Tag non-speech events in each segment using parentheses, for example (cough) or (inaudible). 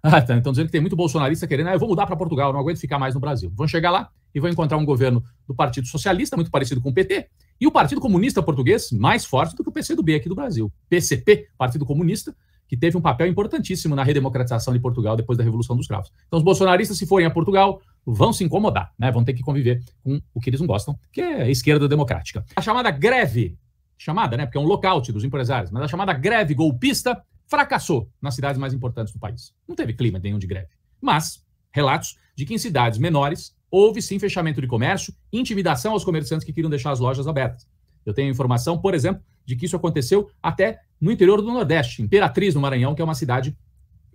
(laughs) Ah, tá. Então dizendo que tem muito bolsonarista querendo, ah, eu vou mudar para Portugal, não aguento ficar mais no Brasil. Vão chegar lá e vão encontrar um governo do Partido Socialista, muito parecido com o PT, e o Partido Comunista Português, mais forte do que o PCdoB aqui do Brasil. PCP, Partido Comunista, que teve um papel importantíssimo na redemocratização de Portugal depois da Revolução dos Cravos. Então os bolsonaristas, se forem a Portugal, vão se incomodar, né? vão ter que conviver com o que eles não gostam, que é a esquerda democrática. A chamada greve chamada, né? Porque é um lockout dos empresários, mas a chamada greve golpista fracassou nas cidades mais importantes do país. Não teve clima nenhum de greve. Mas relatos de que em cidades menores houve sim fechamento de comércio, intimidação aos comerciantes que queriam deixar as lojas abertas. Eu tenho informação, por exemplo, de que isso aconteceu até no interior do Nordeste, Imperatriz, no Maranhão, que é uma cidade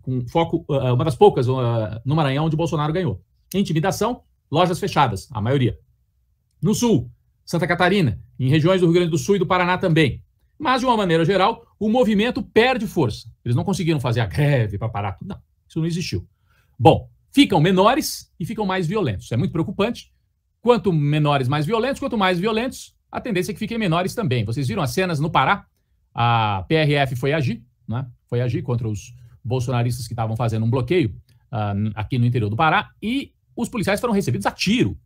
com foco, ah, ah, uma das poucas ah, no Maranhão onde Bolsonaro ganhou. Intimidação, lojas fechadas, a maioria. No Sul, Santa Catarina, em regiões do Rio Grande do Sul e do Paraná também. Mas, de uma maneira geral, o movimento perde força. Eles não conseguiram fazer a greve para parar tudo. Não, isso não existiu. Bom, ficam menores e ficam mais violentos. É muito preocupante. Quanto menores, mais violentos. Quanto mais violentos, a tendência é que fiquem menores também. Vocês viram as cenas no Pará? A PRF foi agir, né? foi agir contra os bolsonaristas que estavam fazendo um bloqueio uh, aqui no interior do Pará e os policiais foram recebidos a tiro.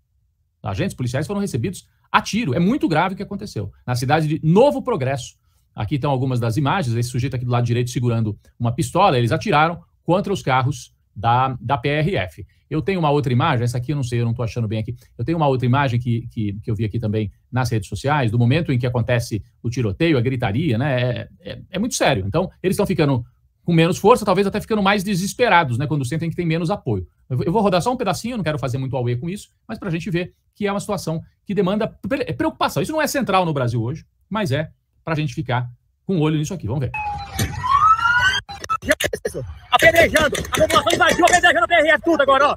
Agentes policiais foram recebidos a tiro. É muito grave o que aconteceu. Na cidade de Novo Progresso, Aqui estão algumas das imagens. Esse sujeito aqui do lado direito segurando uma pistola, eles atiraram contra os carros da, da PRF. Eu tenho uma outra imagem, essa aqui eu não sei, eu não estou achando bem aqui. Eu tenho uma outra imagem que, que, que, eu vi aqui também nas redes sociais, do momento em que acontece o tiroteio, a gritaria, né? É, é, é muito sério. Então, eles estão ficando com menos força, talvez até ficando mais desesperados, né? Quando sentem que tem menos apoio. Eu vou rodar só um pedacinho, não quero fazer muito auê com isso, mas para a gente ver que é uma situação que demanda preocupação. Isso não é central no Brasil hoje, mas é para a gente ficar com o olho nisso aqui. Vamos ver. Apedrejando! A população invadiu apedrejando a PRF é tudo agora, ó!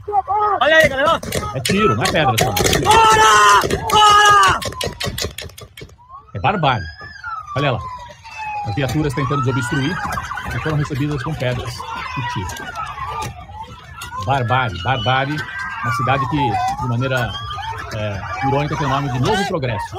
Olha aí, galera, É tiro, não é pedra, só. Bora! Bora! É barbárie. Olha lá. As viaturas tentando desobstruir e foram recebidas com pedras e tiro. Barbárie, barbárie. Uma cidade que, de maneira é, irônica, tem o nome de Novo Progresso.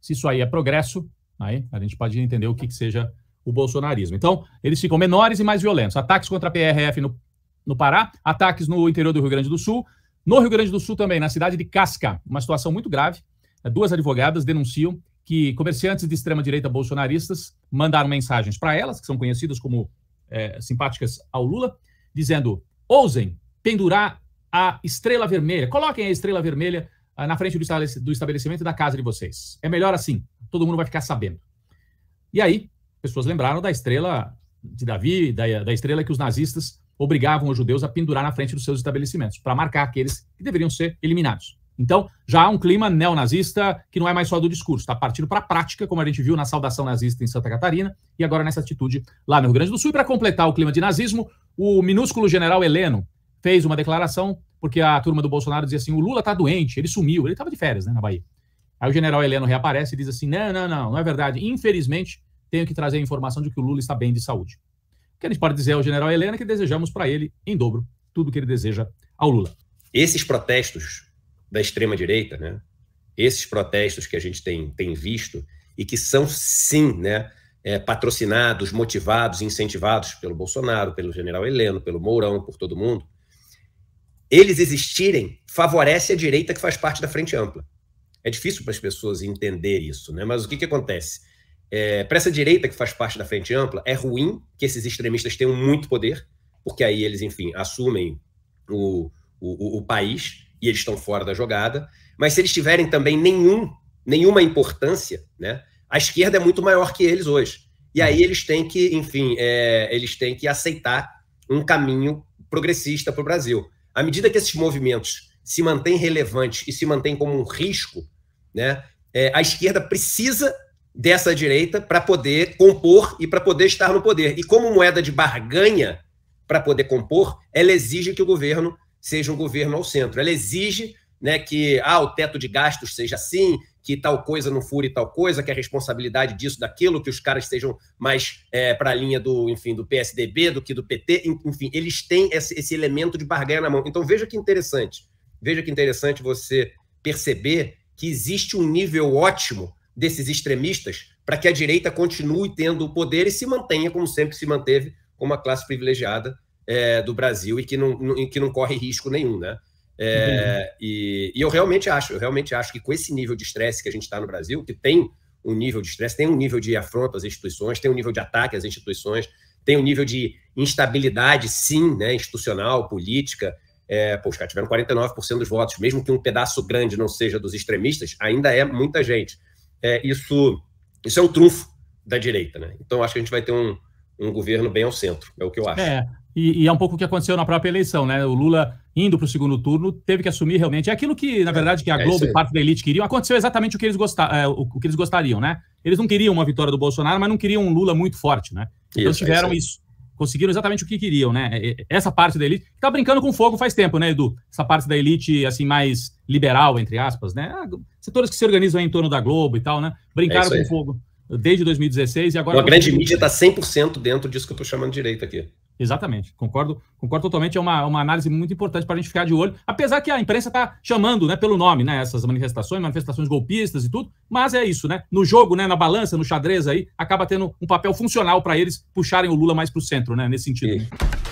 Se isso aí é progresso, Aí a gente pode entender o que, que seja o bolsonarismo. Então, eles ficam menores e mais violentos. Ataques contra a PRF no, no Pará, ataques no interior do Rio Grande do Sul. No Rio Grande do Sul também, na cidade de Casca, uma situação muito grave. É, duas advogadas denunciam que comerciantes de extrema-direita bolsonaristas mandaram mensagens para elas, que são conhecidas como é, simpáticas ao Lula, dizendo: ousem pendurar a estrela vermelha, coloquem a estrela vermelha ah, na frente do estabelecimento da casa de vocês. É melhor assim, todo mundo vai ficar sabendo. E aí, pessoas lembraram da estrela de Davi, da, da estrela que os nazistas obrigavam os judeus a pendurar na frente dos seus estabelecimentos, para marcar aqueles que deveriam ser eliminados. Então, já há um clima neonazista que não é mais só do discurso, está partindo para a prática, como a gente viu na saudação nazista em Santa Catarina e agora nessa atitude lá no Rio Grande do Sul. E para completar o clima de nazismo, o minúsculo general Heleno fez uma declaração porque a turma do Bolsonaro dizia assim: o Lula tá doente, ele sumiu, ele estava de férias, né, na Bahia. Aí o general Heleno reaparece e diz assim: não, não, não, não é verdade. Infelizmente, tenho que trazer a informação de que o Lula está bem de saúde. O que a gente pode dizer ao general Heleno é que desejamos para ele, em dobro, tudo o que ele deseja ao Lula. Esses protestos da extrema-direita, né? Esses protestos que a gente tem, tem visto e que são, sim, né? É, patrocinados, motivados, incentivados pelo Bolsonaro, pelo general Heleno, pelo Mourão, por todo mundo, eles existirem favorece a direita que faz parte da frente ampla. É difícil para as pessoas entender isso, né? Mas o que, que acontece? É, para essa direita que faz parte da frente ampla, é ruim que esses extremistas tenham muito poder, porque aí eles, enfim, assumem o, o, o país e eles estão fora da jogada. Mas se eles tiverem também nenhum, nenhuma importância, né? A esquerda é muito maior que eles hoje. E aí eles têm que, enfim, é, eles têm que aceitar um caminho progressista para o Brasil. À medida que esses movimentos se mantêm relevantes e se mantêm como um risco, né, é, a esquerda precisa dessa direita para poder compor e para poder estar no poder. E como moeda de barganha para poder compor, ela exige que o governo seja um governo ao centro. Ela exige né, que ah, o teto de gastos seja assim, que tal coisa não fure tal coisa, que a responsabilidade disso, daquilo, que os caras estejam mais é, para a linha do, enfim, do PSDB do que do PT, enfim, eles têm esse, esse elemento de barganha na mão. Então veja que interessante, veja que interessante você perceber que existe um nível ótimo desses extremistas para que a direita continue tendo o poder e se mantenha, como sempre se manteve, como a classe privilegiada é, do Brasil e que não, não, que não corre risco nenhum, né? É, e, e, eu realmente acho, eu realmente acho que com esse nível de estresse que a gente está no Brasil, que tem um nível de estresse, tem um nível de afronta às instituições, tem um nível de ataque às instituições, tem um nível de instabilidade, sim, né, institucional, política. É, pô, tiveram 49% dos votos, mesmo que um pedaço grande não seja dos extremistas, ainda é muita gente. É, isso, isso é um trunfo da direita, né? Então acho que a gente vai ter um, um governo bem ao centro, é o que eu acho. É, e, e é um pouco o que aconteceu na própria eleição, né? O Lula indo para o segundo turno, teve que assumir realmente. É aquilo que, na é, verdade, que a é Globo e parte da elite queriam. Aconteceu exatamente o que, eles gostar, é, o, que eles gostariam, né? Eles não queriam uma vitória do Bolsonaro, mas não queriam um Lula muito forte, né? Então é tiveram é isso, isso. Conseguiram exatamente o que queriam, né? Essa parte da elite. Tá brincando com fogo faz tempo, né, Edu? Essa parte da elite, assim, mais liberal, entre aspas, né? Ah, setores que se organizam em torno da Globo e tal, né? Brincaram com fogo desde 2016 e agora. Uma grande mídia está 100% dentro disso que eu estou chamando de direito aqui. Exatamente, concordo, concordo totalmente. É uma, é uma análise muito importante para a gente ficar de olho, apesar que a imprensa está chamando né, pelo nome né, essas manifestações, manifestações golpistas e tudo, mas é isso, né? No jogo, né, na balança, no xadrez aí, acaba tendo um papel funcional para eles puxarem o Lula mais para o centro, né? Nesse sentido.